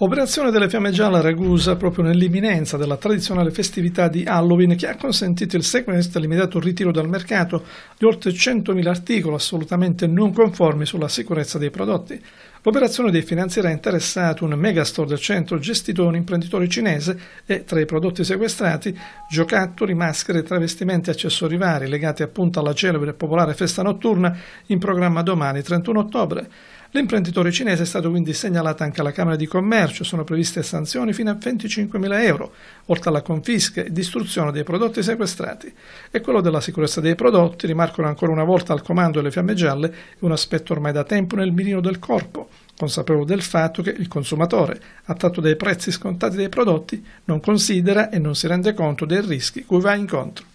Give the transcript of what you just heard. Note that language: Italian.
Operazione delle Fiamme Gialle a Ragusa proprio nell'imminenza della tradizionale festività di Halloween che ha consentito il sequestro e l'immediato ritiro dal mercato di oltre 100.000 articoli assolutamente non conformi sulla sicurezza dei prodotti. L'operazione dei finanzieri ha interessato un megastore del centro gestito da un imprenditore cinese e tra i prodotti sequestrati giocattoli, maschere, travestimenti e accessori vari legati appunto alla celebre e popolare festa notturna in programma domani 31 ottobre. L'imprenditore cinese è stato quindi segnalato anche alla Camera di Commercio, sono previste sanzioni fino a 25.000 euro, oltre alla confisca e distruzione dei prodotti sequestrati. E quello della sicurezza dei prodotti rimarcano ancora una volta al comando delle fiamme gialle un aspetto ormai da tempo nel mirino del corpo, consapevole del fatto che il consumatore, attratto dai prezzi scontati dei prodotti, non considera e non si rende conto dei rischi cui va incontro.